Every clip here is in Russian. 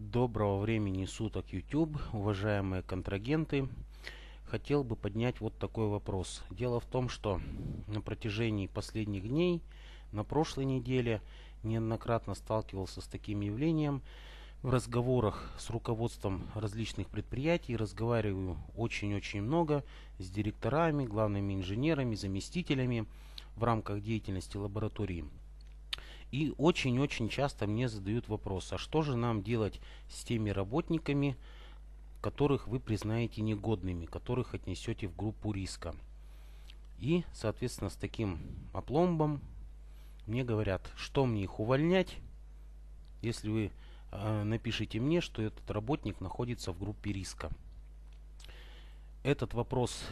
Доброго времени суток YouTube, уважаемые контрагенты. Хотел бы поднять вот такой вопрос. Дело в том, что на протяжении последних дней, на прошлой неделе, неоднократно сталкивался с таким явлением. В разговорах с руководством различных предприятий разговариваю очень-очень много с директорами, главными инженерами, заместителями в рамках деятельности лаборатории. И очень-очень часто мне задают вопрос, а что же нам делать с теми работниками, которых вы признаете негодными, которых отнесете в группу риска. И, соответственно, с таким опломбом мне говорят, что мне их увольнять, если вы э, напишите мне, что этот работник находится в группе риска. Этот вопрос,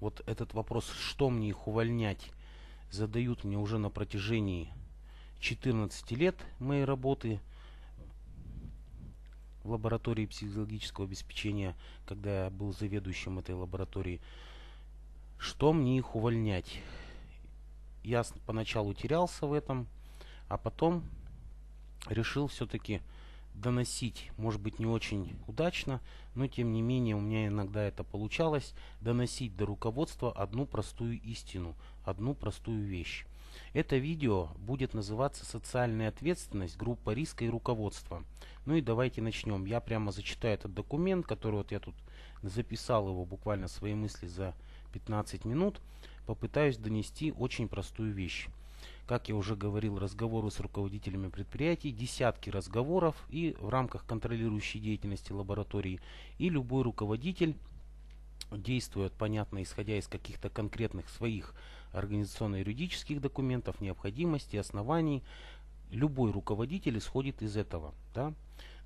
вот этот вопрос, что мне их увольнять, задают мне уже на протяжении 14 лет моей работы в лаборатории психологического обеспечения, когда я был заведующим этой лаборатории, что мне их увольнять? Я поначалу терялся в этом, а потом решил все-таки доносить, может быть не очень удачно, но тем не менее у меня иногда это получалось, доносить до руководства одну простую истину, одну простую вещь. Это видео будет называться «Социальная ответственность. Группа риска и руководство». Ну и давайте начнем. Я прямо зачитаю этот документ, который вот я тут записал его буквально свои мысли за 15 минут. Попытаюсь донести очень простую вещь. Как я уже говорил, разговоры с руководителями предприятий, десятки разговоров и в рамках контролирующей деятельности лаборатории. И любой руководитель действует, понятно, исходя из каких-то конкретных своих организационно-юридических документов, необходимости, оснований. Любой руководитель исходит из этого. Да?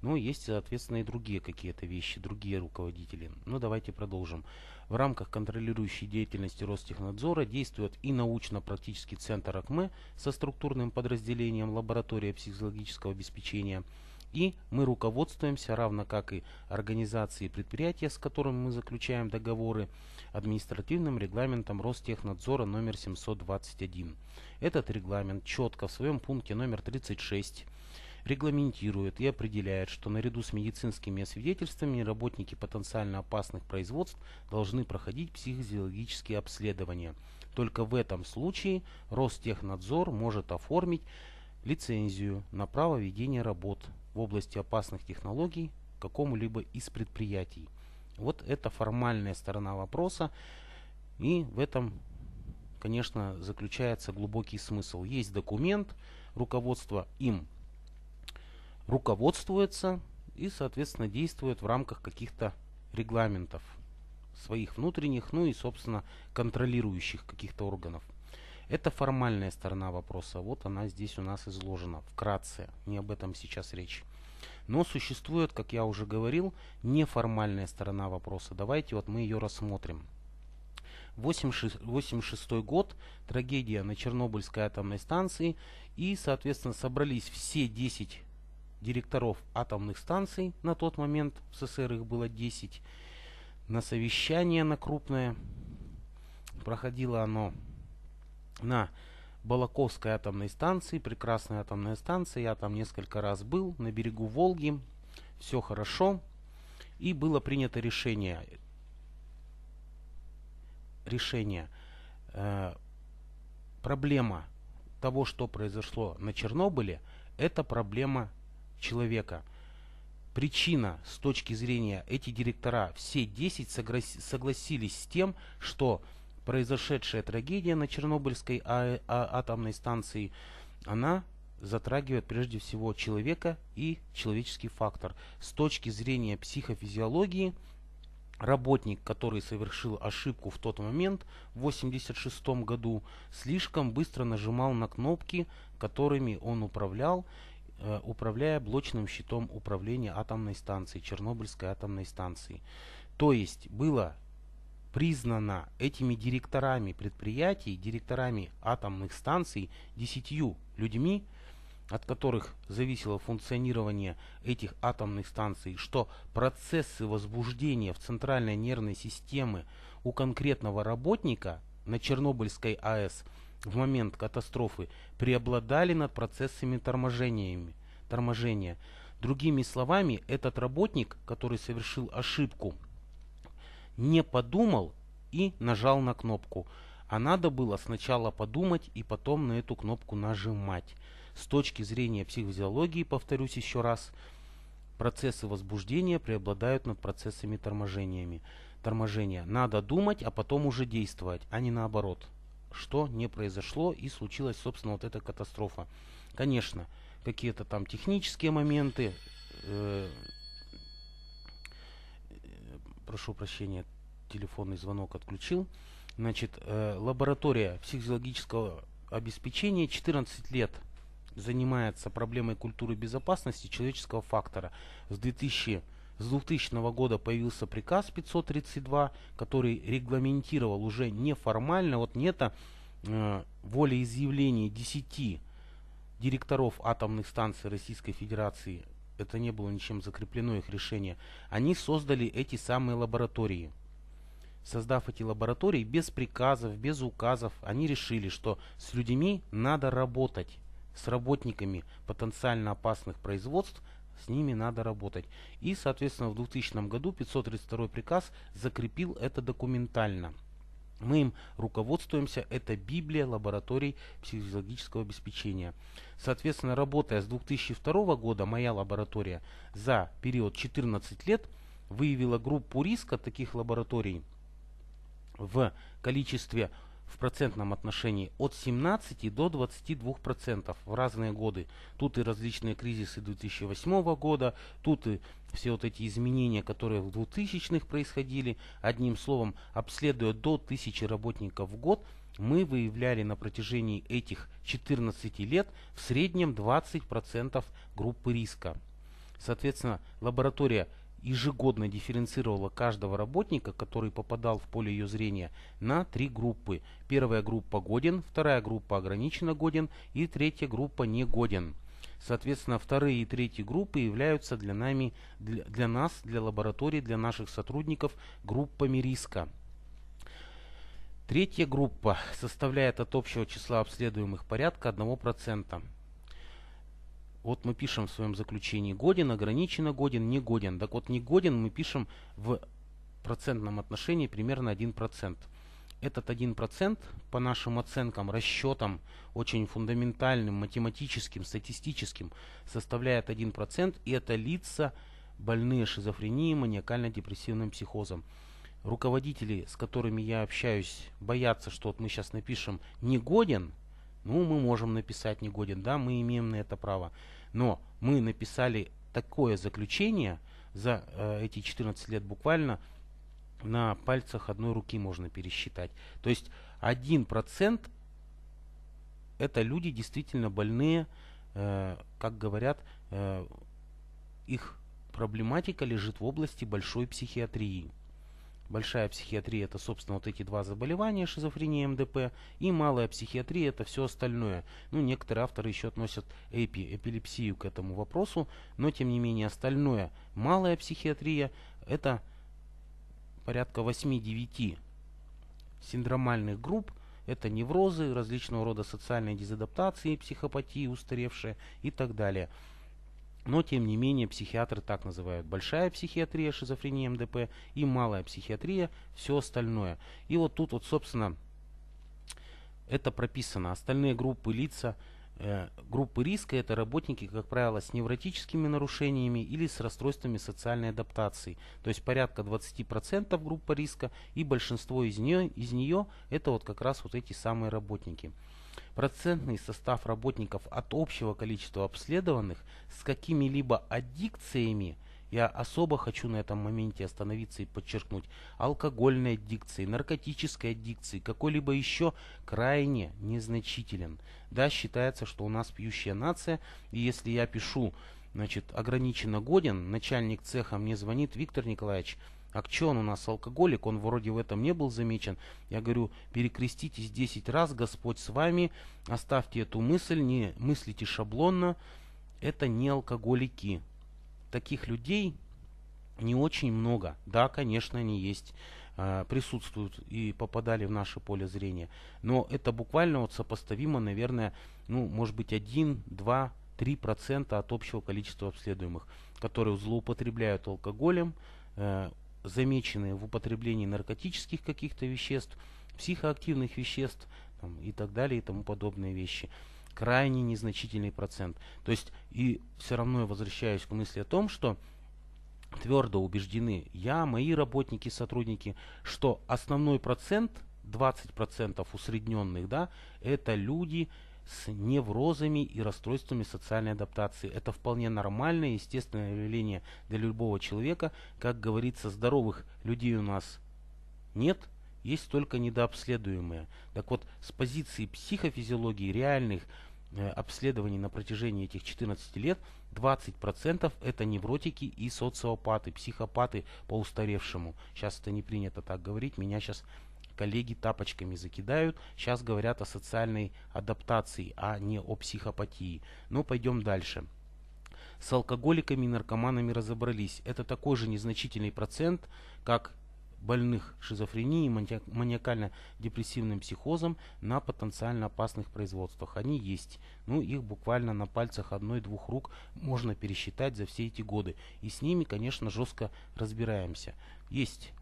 Но есть, соответственно, и другие какие-то вещи, другие руководители. Но ну, давайте продолжим. В рамках контролирующей деятельности Ростехнадзора действует и научно-практический центр АКМЭ со структурным подразделением лаборатория психологического обеспечения – и мы руководствуемся, равно как и организации и предприятия, с которыми мы заключаем договоры, административным регламентом Ростехнадзора номер 721. Этот регламент четко в своем пункте номер 36 регламентирует и определяет, что наряду с медицинскими свидетельствами работники потенциально опасных производств должны проходить психофизиологические обследования. Только в этом случае Ростехнадзор может оформить лицензию на право ведения работ в области опасных технологий какому-либо из предприятий. Вот это формальная сторона вопроса. И в этом, конечно, заключается глубокий смысл. Есть документ, руководство им руководствуется и, соответственно, действует в рамках каких-то регламентов своих внутренних, ну и, собственно, контролирующих каких-то органов. Это формальная сторона вопроса. Вот она здесь у нас изложена вкратце. Не об этом сейчас речь. Но существует, как я уже говорил, неформальная сторона вопроса. Давайте вот мы ее рассмотрим. 1986 год, трагедия на Чернобыльской атомной станции. И, соответственно, собрались все 10 директоров атомных станций. На тот момент в СССР их было 10. На совещание на крупное проходило оно на Балаковской атомной станции, прекрасная атомная станция. Я там несколько раз был, на берегу Волги. Все хорошо. И было принято решение, решение э, проблема того, что произошло на Чернобыле, это проблема человека. Причина с точки зрения эти директора, все 10 согласились с тем, что произошедшая трагедия на Чернобыльской а а атомной станции, она затрагивает прежде всего человека и человеческий фактор. С точки зрения психофизиологии, работник, который совершил ошибку в тот момент, в 1986 году, слишком быстро нажимал на кнопки, которыми он управлял, э, управляя блочным щитом управления атомной станции, Чернобыльской атомной станции. То есть было признана этими директорами предприятий, директорами атомных станций, десятью людьми, от которых зависело функционирование этих атомных станций, что процессы возбуждения в центральной нервной системе у конкретного работника на Чернобыльской АЭС в момент катастрофы преобладали над процессами торможениями, торможения. Другими словами, этот работник, который совершил ошибку – не подумал и нажал на кнопку. А надо было сначала подумать и потом на эту кнопку нажимать. С точки зрения психофизиологии, повторюсь еще раз, процессы возбуждения преобладают над процессами торможениями. Торможение Надо думать, а потом уже действовать, а не наоборот. Что не произошло и случилась, собственно, вот эта катастрофа. Конечно, какие-то там технические моменты, э прошу прощения, телефонный звонок отключил. Значит, э, лаборатория психологического обеспечения 14 лет занимается проблемой культуры безопасности человеческого фактора. С 2000 с 2000 года появился приказ 532, который регламентировал уже неформально, вот нет э, волеизъявлений 10 директоров атомных станций Российской Федерации это не было ничем закреплено, их решение, они создали эти самые лаборатории. Создав эти лаборатории, без приказов, без указов, они решили, что с людьми надо работать, с работниками потенциально опасных производств с ними надо работать. И, соответственно, в 2000 году 532 приказ закрепил это документально мы им руководствуемся. Это Библия лабораторий психологического обеспечения. Соответственно, работая с 2002 года, моя лаборатория за период 14 лет выявила группу риска таких лабораторий в количестве в процентном отношении от 17 до 22 процентов в разные годы. Тут и различные кризисы 2008 года, тут и все вот эти изменения, которые в 2000-х происходили. Одним словом, обследуя до 1000 работников в год, мы выявляли на протяжении этих 14 лет в среднем 20% процентов группы риска. Соответственно, лаборатория ежегодно дифференцировала каждого работника, который попадал в поле ее зрения, на три группы. Первая группа годен, вторая группа ограниченно годен и третья группа не годен. Соответственно, вторые и третьи группы являются для, нами, для, для нас, для лаборатории, для наших сотрудников группами риска. Третья группа составляет от общего числа обследуемых порядка 1% вот мы пишем в своем заключении годен, ограниченно годен, не годен. Так вот, не годен мы пишем в процентном отношении примерно 1%. Этот 1% по нашим оценкам, расчетам, очень фундаментальным, математическим, статистическим, составляет 1%, и это лица, больные шизофренией, маниакально-депрессивным психозом. Руководители, с которыми я общаюсь, боятся, что вот мы сейчас напишем «негоден», ну, мы можем написать негоден, да, мы имеем на это право. Но мы написали такое заключение за э, эти 14 лет буквально на пальцах одной руки можно пересчитать. То есть 1% это люди действительно больные, э, как говорят, э, их проблематика лежит в области большой психиатрии. Большая психиатрия – это, собственно, вот эти два заболевания, шизофрения МДП, и малая психиатрия – это все остальное. Ну, некоторые авторы еще относят эпи, эпилепсию к этому вопросу, но, тем не менее, остальное – малая психиатрия – это порядка 8-9 синдромальных групп, это неврозы, различного рода социальные дезадаптации, психопатии устаревшие и так далее – но тем не менее психиатры так называют большая психиатрия, шизофрения, МДП и малая психиатрия, все остальное. И вот тут вот, собственно, это прописано. Остальные группы лица, э, группы риска это работники, как правило, с невротическими нарушениями или с расстройствами социальной адаптации. То есть порядка 20% группа риска и большинство из нее, из нее это вот как раз вот эти самые работники. Процентный состав работников от общего количества обследованных с какими-либо аддикциями, я особо хочу на этом моменте остановиться и подчеркнуть, алкогольной аддикции, наркотической аддикции, какой-либо еще крайне незначителен. Да, считается, что у нас пьющая нация, и если я пишу, значит, ограниченно годен, начальник цеха мне звонит, Виктор Николаевич, а к он у нас алкоголик, он вроде в этом не был замечен. Я говорю, перекреститесь 10 раз, Господь с вами, оставьте эту мысль, не мыслите шаблонно, это не алкоголики. Таких людей не очень много. Да, конечно, они есть, а, присутствуют и попадали в наше поле зрения. Но это буквально вот сопоставимо, наверное, ну, может быть, 1, 2, 3% от общего количества обследуемых, которые злоупотребляют алкоголем, э, замеченные в употреблении наркотических каких-то веществ, психоактивных веществ там, и так далее и тому подобные вещи. Крайне незначительный процент. То есть, и все равно я возвращаюсь к мысли о том, что твердо убеждены я, мои работники, сотрудники, что основной процент, 20% усредненных, да, это люди, с неврозами и расстройствами социальной адаптации. Это вполне нормальное, естественное явление для любого человека. Как говорится, здоровых людей у нас нет, есть только недообследуемые. Так вот, с позиции психофизиологии реальных э, обследований на протяжении этих 14 лет 20% это невротики и социопаты, психопаты по устаревшему. Сейчас это не принято так говорить, меня сейчас коллеги тапочками закидают. Сейчас говорят о социальной адаптации, а не о психопатии. Но ну, пойдем дальше. С алкоголиками и наркоманами разобрались. Это такой же незначительный процент, как больных шизофренией и маниакально-депрессивным психозом на потенциально опасных производствах. Они есть, ну их буквально на пальцах одной-двух рук можно пересчитать за все эти годы. И с ними, конечно, жестко разбираемся. Есть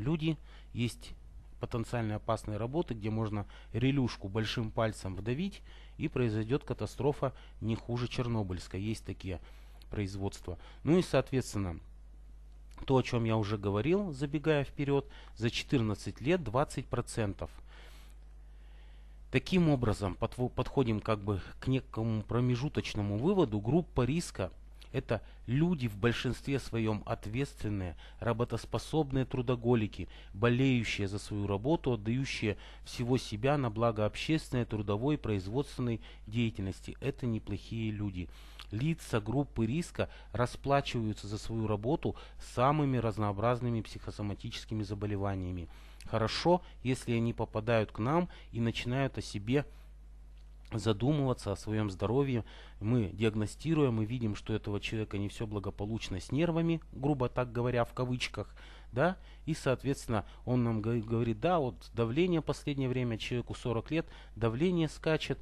люди, есть потенциально опасной работы, где можно релюшку большим пальцем вдавить и произойдет катастрофа не хуже Чернобыльской. Есть такие производства. Ну и соответственно, то, о чем я уже говорил, забегая вперед, за 14 лет 20%. Таким образом, подходим как бы к некому промежуточному выводу, группа риска это люди в большинстве своем ответственные, работоспособные трудоголики, болеющие за свою работу, отдающие всего себя на благо общественной, трудовой, производственной деятельности. Это неплохие люди. Лица группы риска расплачиваются за свою работу самыми разнообразными психосоматическими заболеваниями. Хорошо, если они попадают к нам и начинают о себе задумываться о своем здоровье. Мы диагностируем, мы видим, что этого человека не все благополучно с нервами, грубо так говоря, в кавычках, да, и, соответственно, он нам говорит, да, вот давление последнее время, человеку 40 лет, давление скачет,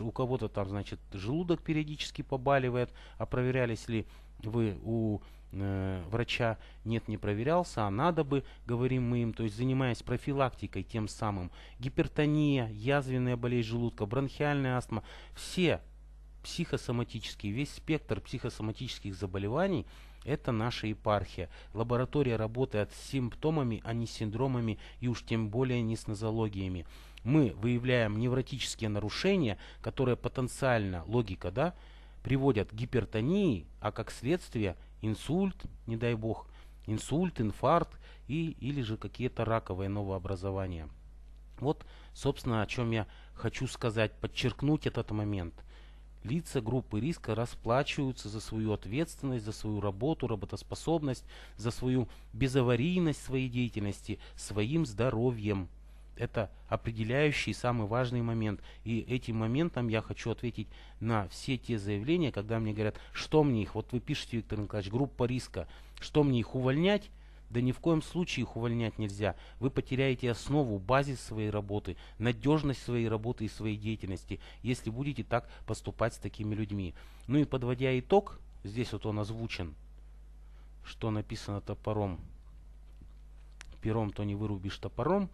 у кого-то там, значит, желудок периодически побаливает, а проверялись ли вы у э, врача нет, не проверялся, а надо бы, говорим мы им, то есть занимаясь профилактикой тем самым, гипертония, язвенная болезнь желудка, бронхиальная астма, все психосоматические, весь спектр психосоматических заболеваний – это наша епархия. Лаборатория работает с симптомами, а не с синдромами и уж тем более не с нозологиями. Мы выявляем невротические нарушения, которые потенциально, логика, да, приводят к гипертонии, а как следствие – инсульт, не дай бог, инсульт, инфаркт и, или же какие-то раковые новообразования. Вот, собственно, о чем я хочу сказать, подчеркнуть этот момент. Лица группы риска расплачиваются за свою ответственность, за свою работу, работоспособность, за свою безаварийность своей деятельности, своим здоровьем. Это определяющий самый важный момент. И этим моментом я хочу ответить на все те заявления, когда мне говорят, что мне их, вот вы пишете, Виктор Николаевич, группа риска, что мне их увольнять? Да ни в коем случае их увольнять нельзя. Вы потеряете основу, базис своей работы, надежность своей работы и своей деятельности, если будете так поступать с такими людьми. Ну и подводя итог, здесь вот он озвучен, что написано топором. Пером то не вырубишь топором.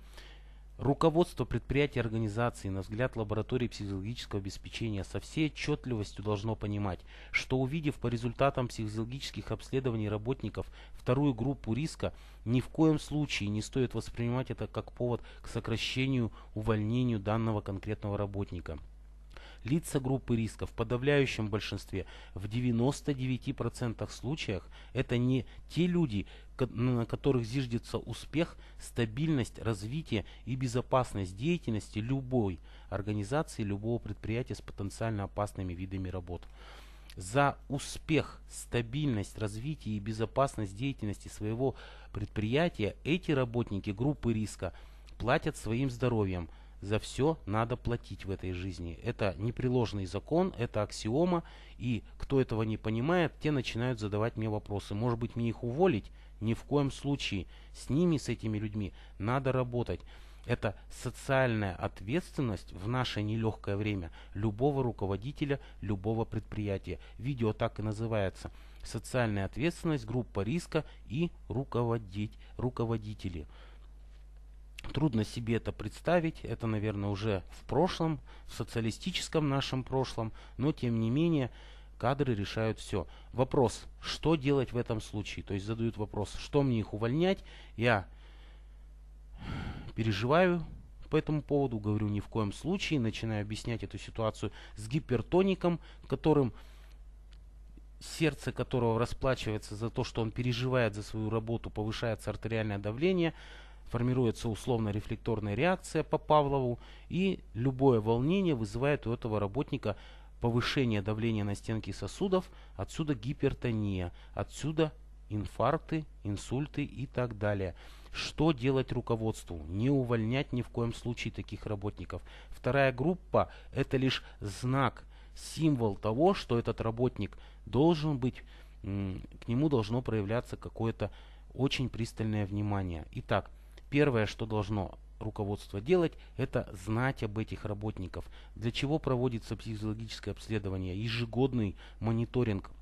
Руководство предприятия организации на взгляд лаборатории психологического обеспечения со всей отчетливостью должно понимать, что увидев по результатам психологических обследований работников вторую группу риска, ни в коем случае не стоит воспринимать это как повод к сокращению, увольнению данного конкретного работника. Лица группы риска в подавляющем большинстве, в 99% случаях, это не те люди, на которых зиждется успех, стабильность, развитие и безопасность деятельности любой организации, любого предприятия с потенциально опасными видами работ. За успех, стабильность, развитие и безопасность деятельности своего предприятия эти работники группы риска платят своим здоровьем – за все надо платить в этой жизни. Это непреложный закон, это аксиома, и кто этого не понимает, те начинают задавать мне вопросы. Может быть, мне их уволить? Ни в коем случае. С ними, с этими людьми надо работать. Это социальная ответственность в наше нелегкое время любого руководителя, любого предприятия. Видео так и называется. Социальная ответственность, группа риска и руководить, руководители. Трудно себе это представить, это, наверное, уже в прошлом, в социалистическом нашем прошлом, но тем не менее кадры решают все. Вопрос, что делать в этом случае? То есть задают вопрос, что мне их увольнять? Я переживаю по этому поводу, говорю ни в коем случае, начинаю объяснять эту ситуацию с гипертоником, которым сердце которого расплачивается за то, что он переживает за свою работу, повышается артериальное давление – формируется условно-рефлекторная реакция по Павлову, и любое волнение вызывает у этого работника повышение давления на стенки сосудов, отсюда гипертония, отсюда инфаркты, инсульты и так далее. Что делать руководству? Не увольнять ни в коем случае таких работников. Вторая группа – это лишь знак, символ того, что этот работник должен быть, к нему должно проявляться какое-то очень пристальное внимание. Итак, первое, что должно руководство делать, это знать об этих работников. Для чего проводится психологическое обследование, ежегодный мониторинг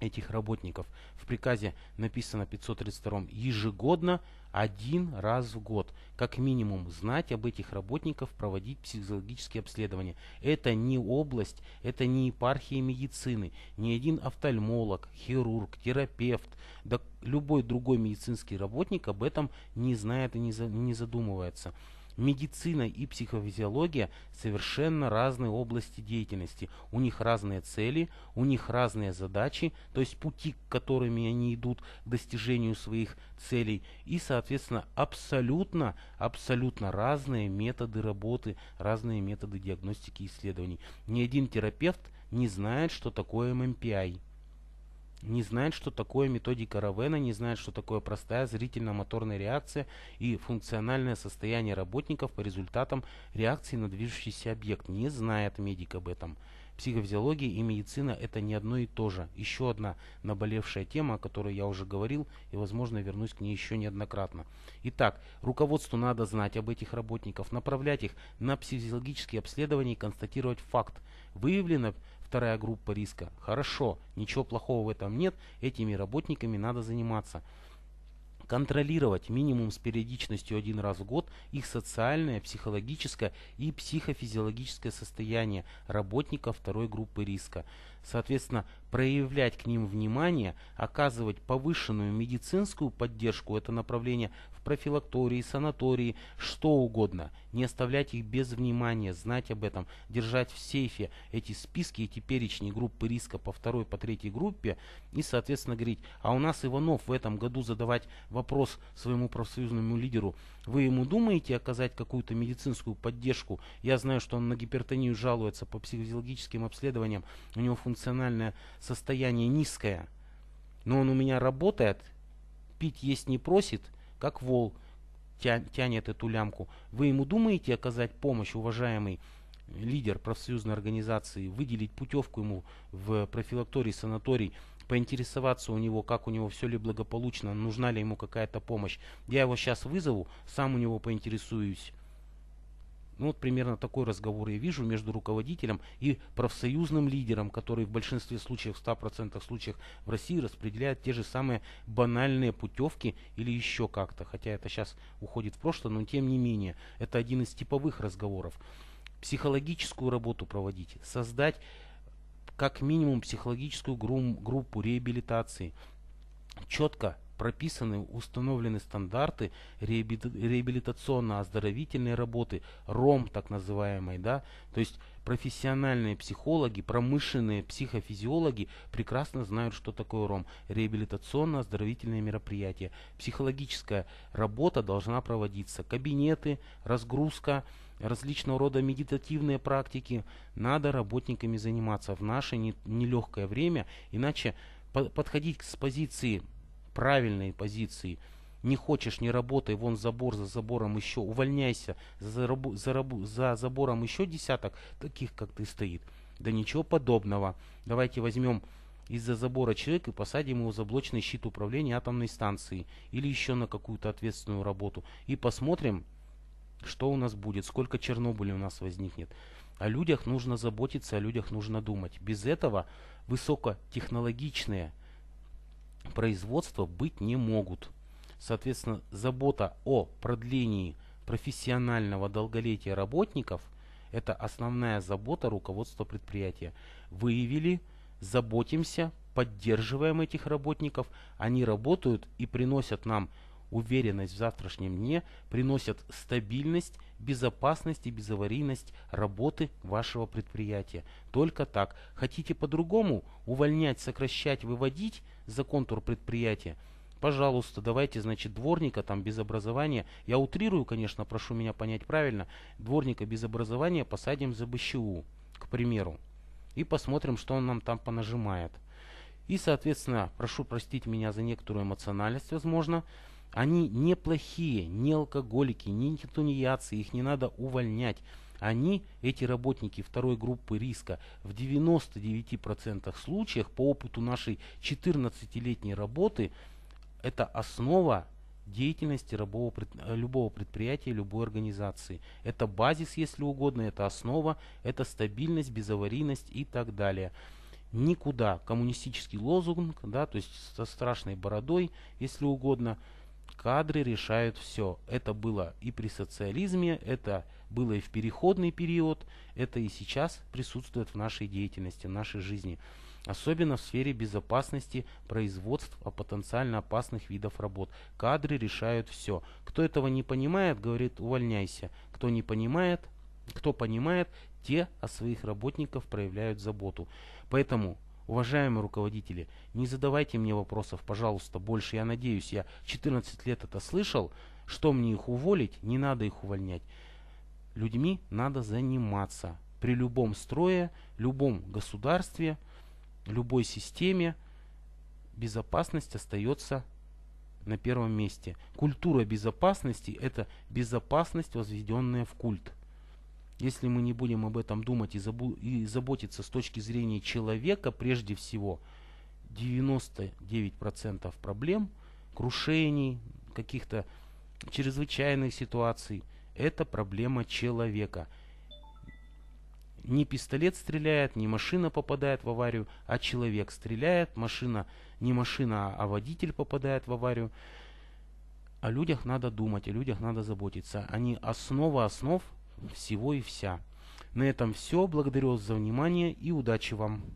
этих работников. В приказе написано 532 ежегодно, один раз в год, как минимум, знать об этих работников, проводить психологические обследования. Это не область, это не епархия медицины. Ни один офтальмолог, хирург, терапевт, да любой другой медицинский работник об этом не знает и не задумывается. Медицина и психофизиология – совершенно разные области деятельности. У них разные цели, у них разные задачи, то есть пути, которыми они идут к достижению своих целей. И, соответственно, абсолютно, абсолютно разные методы работы, разные методы диагностики и исследований. Ни один терапевт не знает, что такое ММПИ не знает, что такое методика Равена, не знает, что такое простая зрительно-моторная реакция и функциональное состояние работников по результатам реакции на движущийся объект. Не знает медик об этом. Психофизиология и медицина – это не одно и то же. Еще одна наболевшая тема, о которой я уже говорил, и, возможно, вернусь к ней еще неоднократно. Итак, руководству надо знать об этих работниках, направлять их на психофизиологические обследования и констатировать факт. Выявлено вторая группа риска. Хорошо, ничего плохого в этом нет, этими работниками надо заниматься. Контролировать минимум с периодичностью один раз в год их социальное, психологическое и психофизиологическое состояние работника второй группы риска соответственно, проявлять к ним внимание, оказывать повышенную медицинскую поддержку, это направление в профилактории, санатории, что угодно, не оставлять их без внимания, знать об этом, держать в сейфе эти списки, эти перечни группы риска по второй, по третьей группе и, соответственно, говорить, а у нас Иванов в этом году задавать вопрос своему профсоюзному лидеру, вы ему думаете оказать какую-то медицинскую поддержку? Я знаю, что он на гипертонию жалуется по психофизиологическим обследованиям. У него функциональное состояние низкое. Но он у меня работает, пить есть не просит, как вол тянет эту лямку. Вы ему думаете оказать помощь, уважаемый лидер профсоюзной организации, выделить путевку ему в профилакторий, санаторий, поинтересоваться у него, как у него все ли благополучно, нужна ли ему какая-то помощь. Я его сейчас вызову, сам у него поинтересуюсь. Ну вот примерно такой разговор я вижу между руководителем и профсоюзным лидером, который в большинстве случаев, в 100% случаев в России распределяет те же самые банальные путевки или еще как-то. Хотя это сейчас уходит в прошлое, но тем не менее, это один из типовых разговоров. Психологическую работу проводить, создать как минимум психологическую группу реабилитации. Четко прописаны установлены стандарты реабилитационно-оздоровительной работы, РОМ так называемой, да, то есть профессиональные психологи, промышленные психофизиологи прекрасно знают, что такое РОМ. Реабилитационно-оздоровительные мероприятия. Психологическая работа должна проводиться. Кабинеты, разгрузка, различного рода медитативные практики. Надо работниками заниматься в наше нелегкое время, иначе подходить с позиции, правильной позиции, не хочешь, не работай, вон забор за забором еще, увольняйся, за, рабу, за, рабу, за забором еще десяток таких, как ты стоит. Да ничего подобного. Давайте возьмем из-за забора человека и посадим его за блочный щит управления атомной станции или еще на какую-то ответственную работу и посмотрим, что у нас будет, сколько Чернобыля у нас возникнет. О людях нужно заботиться, о людях нужно думать. Без этого высокотехнологичные производства быть не могут. Соответственно, забота о продлении профессионального долголетия работников – это основная забота руководства предприятия. Выявили, заботимся, поддерживаем этих работников, они работают и приносят нам – уверенность в завтрашнем дне приносят стабильность, безопасность и безаварийность работы вашего предприятия. Только так. Хотите по-другому? Увольнять, сокращать, выводить за контур предприятия? Пожалуйста, давайте, значит, дворника там без образования, я утрирую, конечно, прошу меня понять правильно, дворника без образования посадим за БЩУ, к примеру, и посмотрим, что он нам там понажимает. И, соответственно, прошу простить меня за некоторую эмоциональность, возможно, они не плохие, не алкоголики, не тунеядцы, их не надо увольнять. Они, эти работники второй группы риска, в 99% случаях по опыту нашей 14-летней работы, это основа деятельности рабого, э, любого предприятия, любой организации. Это базис, если угодно, это основа, это стабильность, безаварийность и так далее. Никуда коммунистический лозунг, да, то есть со страшной бородой, если угодно, Кадры решают все. Это было и при социализме, это было и в переходный период, это и сейчас присутствует в нашей деятельности, в нашей жизни. Особенно в сфере безопасности производств о а потенциально опасных видов работ. Кадры решают все. Кто этого не понимает, говорит, увольняйся. Кто не понимает, кто понимает, те о своих работников проявляют заботу. Поэтому Уважаемые руководители, не задавайте мне вопросов, пожалуйста, больше. Я надеюсь, я 14 лет это слышал, что мне их уволить, не надо их увольнять. Людьми надо заниматься при любом строе, любом государстве, любой системе. Безопасность остается на первом месте. Культура безопасности – это безопасность, возведенная в культ. Если мы не будем об этом думать и, забу- и заботиться с точки зрения человека, прежде всего, 99% проблем, крушений, каких-то чрезвычайных ситуаций, это проблема человека. Не пистолет стреляет, не машина попадает в аварию, а человек стреляет, машина не машина, а водитель попадает в аварию. О людях надо думать, о людях надо заботиться. Они основа основ – всего и вся. На этом все. Благодарю вас за внимание и удачи вам.